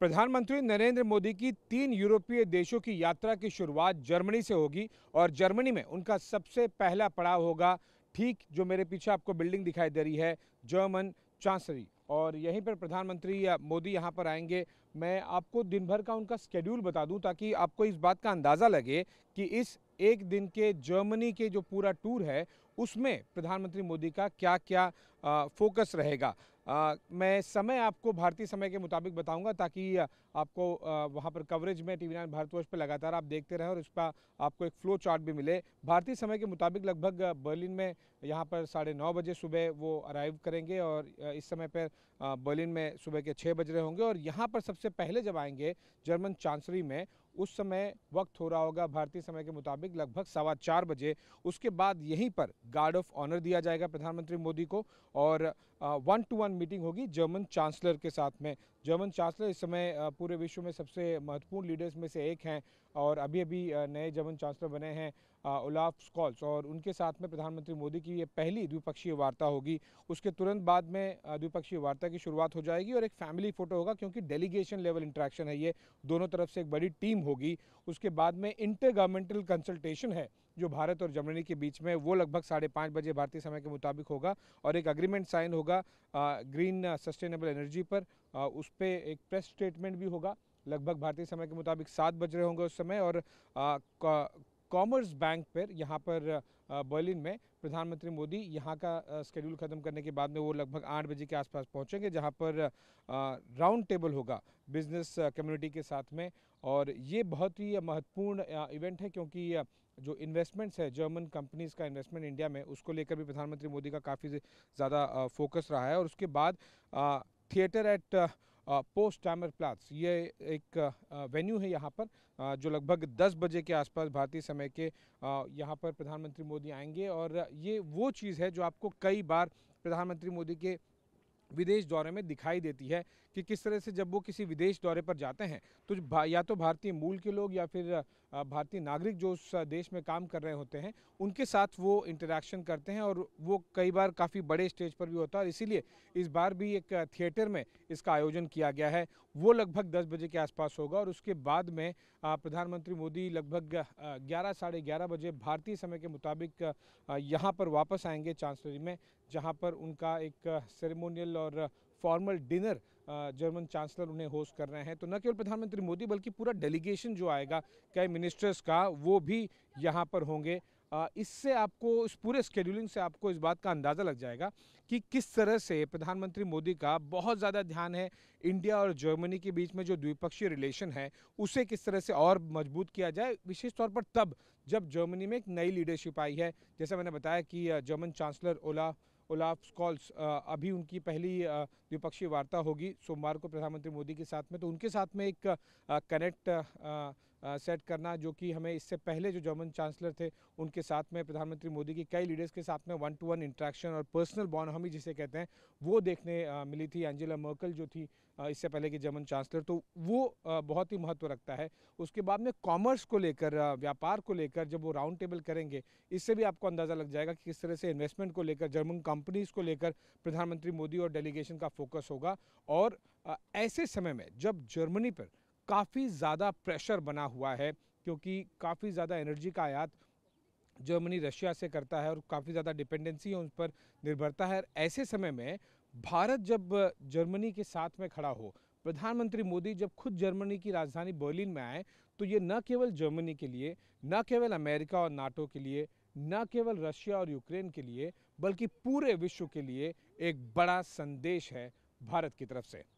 प्रधानमंत्री नरेंद्र मोदी की तीन यूरोपीय देशों की यात्रा की शुरुआत जर्मनी से होगी और जर्मनी में उनका सबसे पहला पड़ाव होगा ठीक जो मेरे पीछे आपको बिल्डिंग दिखाई दे रही है जर्मन चांसरी और यहीं पर प्रधानमंत्री मोदी यहाँ पर आएंगे मैं आपको दिन भर का उनका स्केड्यूल बता दूं ताकि आपको इस बात का अंदाज़ा लगे कि इस एक दिन के जर्मनी के जो पूरा टूर है उसमें प्रधानमंत्री मोदी का क्या क्या फोकस रहेगा आ, मैं समय आपको भारतीय समय के मुताबिक बताऊंगा ताकि आपको वहाँ पर कवरेज में टीवी नाइन भारतवर्ष पर लगातार आप देखते रहें और इस पर आपको एक फ्लो चार्ट भी मिले भारतीय समय के मुताबिक लगभग बर्लिन में यहाँ पर साढ़े नौ बजे सुबह वो अराइव करेंगे और इस समय पर बर्लिन में सुबह के छः बज रहे होंगे और यहाँ पर सबसे पहले जब आएंगे जर्मन चांसरी में उस समय वक्त हो रहा होगा भारतीय समय के मुताबिक लगभग सवा चार बजे उसके बाद यहीं पर गार्ड ऑफ ऑनर दिया जाएगा प्रधानमंत्री मोदी को और वन टू वन मीटिंग होगी जर्मन चांसलर के साथ में जर्मन चांसलर इस समय पूरे विश्व में सबसे महत्वपूर्ण लीडर्स में से एक हैं और अभी अभी नए जर्मन चांसलर बने हैं ओलाफ स्कॉल्स और उनके साथ में प्रधानमंत्री मोदी की ये पहली द्विपक्षीय वार्ता होगी उसके तुरंत बाद में द्विपक्षीय वार्ता की शुरुआत हो जाएगी और एक फैमिली फ़ोटो होगा क्योंकि डेलीगेशन लेवल इंट्रैक्शन है ये दोनों तरफ से एक बड़ी टीम होगी उसके बाद में इंटर गवर्नमेंटल कंसल्टेशन है जो भारत और जर्मनी के बीच में वो लगभग साढ़े पाँच बजे भारतीय समय के मुताबिक होगा और एक अग्रीमेंट साइन होगा ग्रीन सस्टेनेबल एनर्जी पर उस पर एक प्रेस स्टेटमेंट भी होगा लगभग भारतीय समय के मुताबिक सात बज रहे होंगे उस समय और कॉमर्स बैंक पर यहाँ पर बर्लिन में प्रधानमंत्री मोदी यहाँ का स्केड्यूल ख़त्म करने के बाद में वो लगभग आठ बजे के आसपास पहुँचेंगे जहाँ पर राउंड टेबल होगा बिजनेस कम्युनिटी के साथ में और ये बहुत ही महत्वपूर्ण इवेंट है क्योंकि जो इन्वेस्टमेंट्स है जर्मन कंपनीज़ का इन्वेस्टमेंट इंडिया में उसको लेकर भी प्रधानमंत्री मोदी का काफ़ी ज़्यादा फोकस रहा है और उसके बाद theatre at Potsdamer Platz ये एक वेन्यू है यहाँ पर जो लगभग 10 बजे के आसपास भारतीय समय के यहाँ पर प्रधानमंत्री मोदी आएंगे और ये वो चीज़ है जो आपको कई बार प्रधानमंत्री मोदी के विदेश दौरे में दिखाई देती है कि किस तरह से जब वो किसी विदेश दौरे पर जाते हैं तो या तो भारतीय मूल के लोग या फिर भारतीय नागरिक जो उस देश में काम कर रहे होते हैं उनके साथ वो इंटरेक्शन करते हैं और वो कई बार काफ़ी बड़े स्टेज पर भी होता है और इसीलिए इस बार भी एक थिएटर में इसका आयोजन किया गया है वो लगभग दस बजे के आसपास होगा और उसके बाद में प्रधानमंत्री मोदी लगभग ग्यारह साढ़े ग्यारह बजे भारतीय समय के मुताबिक यहाँ पर वापस आएंगे चांसलरी में जहाँ पर उनका एक सेरेमोनियल और फॉर्मल डिनर जर्मन चांसलर उन्हें होस्ट कर रहे हैं तो न केवल प्रधानमंत्री मोदी बल्कि पूरा डेलीगेशन जो आएगा कई मिनिस्टर्स का वो भी यहाँ पर होंगे इससे आपको इस पूरे स्केड्यूलिंग से आपको इस बात का अंदाज़ा लग जाएगा कि किस तरह से प्रधानमंत्री मोदी का बहुत ज़्यादा ध्यान है इंडिया और जर्मनी के बीच में जो द्विपक्षीय रिलेशन है उसे किस तरह से और मजबूत किया जाए विशेष तौर पर तब जब जर्मनी में एक नई लीडरशिप आई है जैसे मैंने बताया कि German chancellor Ola Olaf Scholz अभी उनकी पहली द्विपक्षीय वार्ता होगी सोमवार को प्रधानमंत्री मोदी के साथ में तो उनके साथ में एक कनेक्ट सेट करना जो कि हमें इससे पहले जो जर्मन चांसलर थे उनके साथ में प्रधानमंत्री मोदी की कई लीडर्स के साथ में वन टू वन इंट्रैक्शन और पर्सनल बॉन्ड हम ही जिसे कहते हैं वो देखने मिली थी एंजेला मर्कल जो थी इससे पहले की जर्मन चांसलर तो वो बहुत ही महत्व रखता है उसके बाद में कॉमर्स को लेकर व्यापार को लेकर जब वो राउंड टेबल करेंगे इससे भी आपको अंदाज़ा लग जाएगा कि किस तरह से इन्वेस्टमेंट को लेकर जर्मन कंपनीज़ को लेकर प्रधानमंत्री मोदी और डेलीगेशन का फोकस होगा और ऐसे समय में जब जर्मनी पर काफ़ी ज़्यादा प्रेशर बना हुआ है क्योंकि काफ़ी ज़्यादा एनर्जी का आयात जर्मनी रशिया से करता है और काफ़ी ज़्यादा डिपेंडेंसी है पर निर्भरता है ऐसे समय में भारत जब जर्मनी के साथ में खड़ा हो प्रधानमंत्री मोदी जब खुद जर्मनी की राजधानी बर्लिन में आए तो ये न केवल जर्मनी के लिए न केवल अमेरिका और नाटो के लिए न केवल रशिया और यूक्रेन के लिए बल्कि पूरे विश्व के लिए एक बड़ा संदेश है भारत की तरफ से